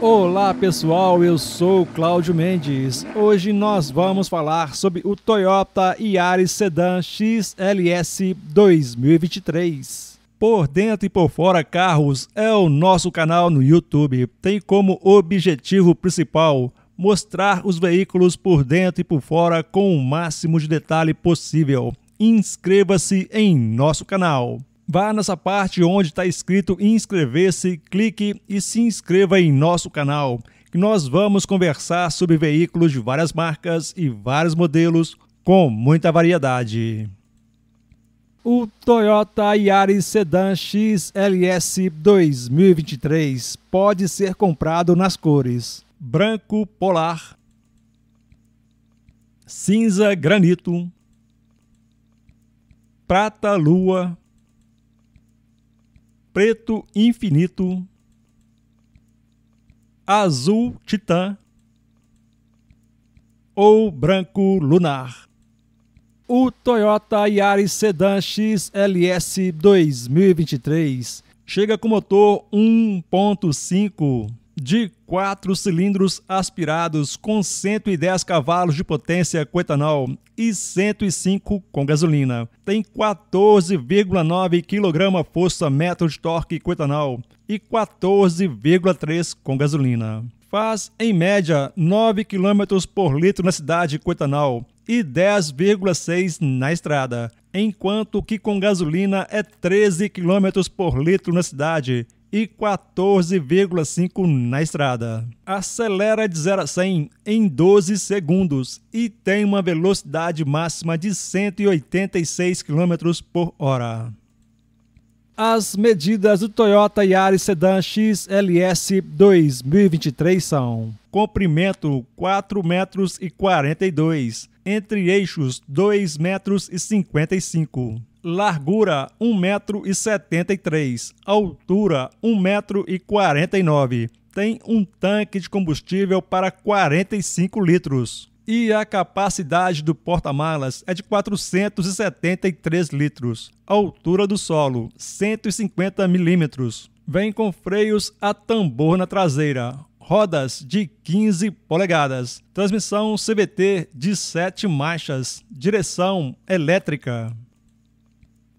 Olá pessoal, eu sou Cláudio Mendes. Hoje nós vamos falar sobre o Toyota Yaris Sedan XLS 2023. Por dentro e por fora carros é o nosso canal no YouTube. Tem como objetivo principal mostrar os veículos por dentro e por fora com o máximo de detalhe possível. Inscreva-se em nosso canal. Vá nessa parte onde está escrito inscrever-se, clique e se inscreva em nosso canal, que nós vamos conversar sobre veículos de várias marcas e vários modelos com muita variedade. O Toyota Yaris Sedan XLS 2023 pode ser comprado nas cores branco polar, cinza granito, prata lua, Preto Infinito, Azul Titã ou Branco Lunar. O Toyota Yaris Sedan XLS 2023 chega com motor 1.5 de quatro cilindros aspirados com 110 cavalos de potência com etanol e 105 com gasolina. Tem 14,9 kgfm força-metro de torque com etanol e 14,3 com gasolina. Faz, em média, 9 km por litro na cidade com etanol e 10,6 na estrada, enquanto que com gasolina é 13 km por litro na cidade e 14,5 na estrada. Acelera de 0 a 100 em 12 segundos e tem uma velocidade máxima de 186 km por hora. As medidas do Toyota Yaris Sedan XLS 2023 são: comprimento 4 metros e 42, entre eixos 2 metros e 55 largura 1,73m, altura 1,49m. Tem um tanque de combustível para 45 litros. E a capacidade do porta-malas é de 473 litros. Altura do solo, 150 milímetros. Vem com freios a tambor na traseira, rodas de 15 polegadas, transmissão CVT de 7 marchas, direção elétrica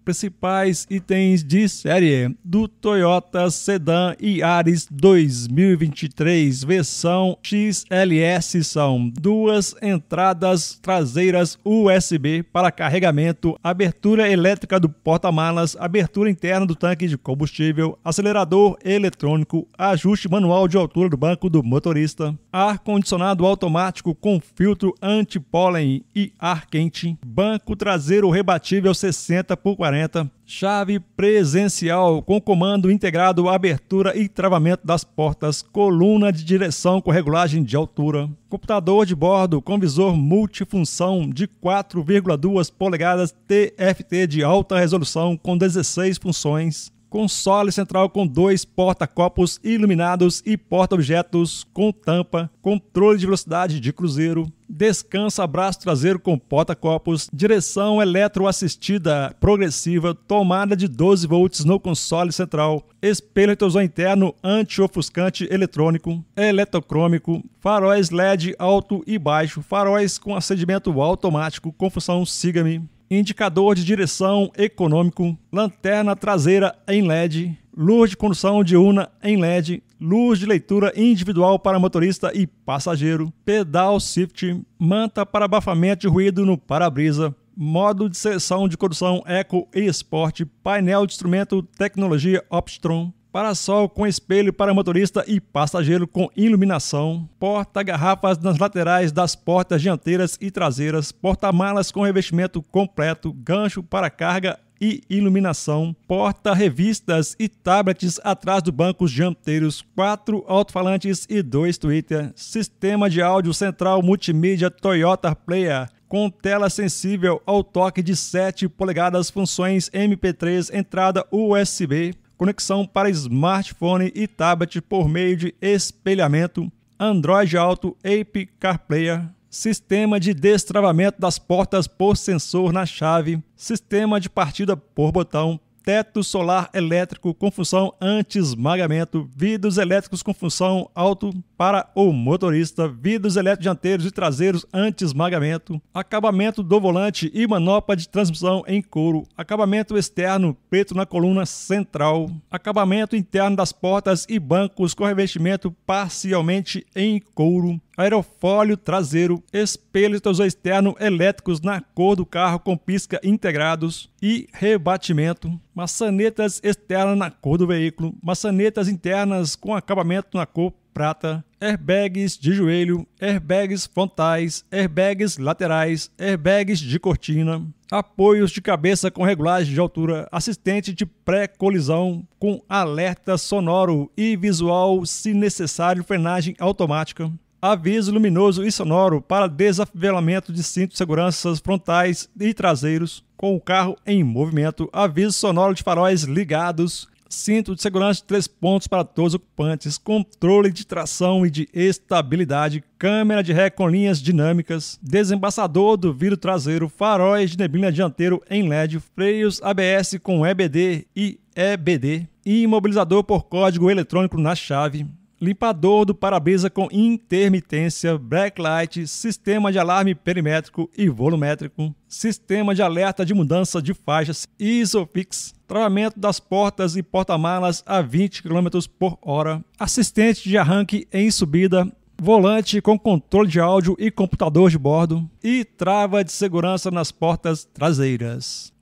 principais itens de série do Toyota Sedan Yaris 2023 versão XLS são duas entradas traseiras USB para carregamento, abertura elétrica do porta-malas, abertura interna do tanque de combustível, acelerador eletrônico, ajuste manual de altura do banco do motorista, ar-condicionado automático com filtro anti-pólen e ar quente, banco traseiro rebatível 60 por 40 chave presencial com comando integrado, abertura e travamento das portas, coluna de direção com regulagem de altura, computador de bordo com visor multifunção de 4,2 polegadas TFT de alta resolução com 16 funções, console central com dois porta-copos iluminados e porta-objetos com tampa, controle de velocidade de cruzeiro, descansa braço traseiro com porta-copos, direção eletroassistida progressiva, tomada de 12 volts no console central, espelho retrovisor interno anti-ofuscante eletrônico, eletrocrômico, faróis LED alto e baixo, faróis com acendimento automático com função SIGAMI, indicador de direção econômico, lanterna traseira em LED, luz de condução diurna em LED, luz de leitura individual para motorista e passageiro, pedal shift, manta para abafamento de ruído no para-brisa, modo de seleção de condução eco e Sport, painel de instrumento tecnologia Optron, para-sol com espelho para motorista e passageiro com iluminação, porta-garrafas nas laterais das portas dianteiras e traseiras, porta-malas com revestimento completo, gancho para carga e iluminação, porta-revistas e tablets atrás do bancos dianteiros, quatro alto-falantes e dois Twitter, sistema de áudio central multimídia Toyota Player, com tela sensível ao toque de 7 polegadas, funções MP3, entrada USB, conexão para smartphone e tablet por meio de espelhamento, Android Auto, Ape CarPlayer, sistema de destravamento das portas por sensor na chave, sistema de partida por botão, teto solar elétrico com função anti-esmagamento, vidros elétricos com função alto para o motorista, vidros elétricos dianteiros e traseiros anti-esmagamento, acabamento do volante e manopla de transmissão em couro, acabamento externo preto na coluna central, acabamento interno das portas e bancos com revestimento parcialmente em couro, aerofólio traseiro, espelhos externo elétricos na cor do carro com pisca integrados e rebatimento, maçanetas externas na cor do veículo, maçanetas internas com acabamento na cor prata, airbags de joelho, airbags frontais, airbags laterais, airbags de cortina, apoios de cabeça com regulagem de altura, assistente de pré-colisão com alerta sonoro e visual se necessário, frenagem automática, aviso luminoso e sonoro para desafivelamento de cintos de segurança frontais e traseiros com o carro em movimento, aviso sonoro de faróis ligados, cinto de segurança de três pontos para todos os ocupantes, controle de tração e de estabilidade, câmera de ré com linhas dinâmicas, desembaçador do vidro traseiro, faróis de neblina dianteiro em LED, freios ABS com EBD e EBD, imobilizador por código eletrônico na chave, limpador do para-brisa com intermitência, backlight, sistema de alarme perimétrico e volumétrico, sistema de alerta de mudança de faixas, ISOFIX, travamento das portas e porta-malas a 20 km por hora, assistente de arranque em subida, volante com controle de áudio e computador de bordo e trava de segurança nas portas traseiras.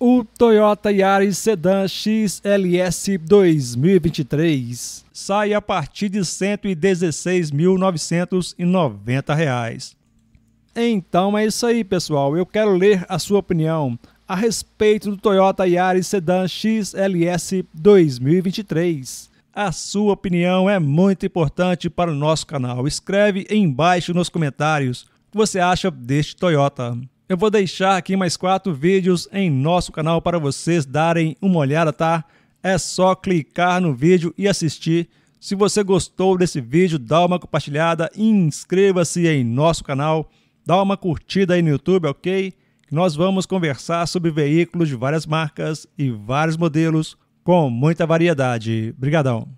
O Toyota Yaris Sedan XLS 2023 sai a partir de R$ 116.990. Então é isso aí, pessoal. Eu quero ler a sua opinião a respeito do Toyota Yaris Sedan XLS 2023. A sua opinião é muito importante para o nosso canal. Escreve embaixo nos comentários o que você acha deste Toyota. Eu vou deixar aqui mais quatro vídeos em nosso canal para vocês darem uma olhada, tá? É só clicar no vídeo e assistir. Se você gostou desse vídeo, dá uma compartilhada, inscreva-se em nosso canal, dá uma curtida aí no YouTube, ok? Nós vamos conversar sobre veículos de várias marcas e vários modelos com muita variedade. Obrigadão!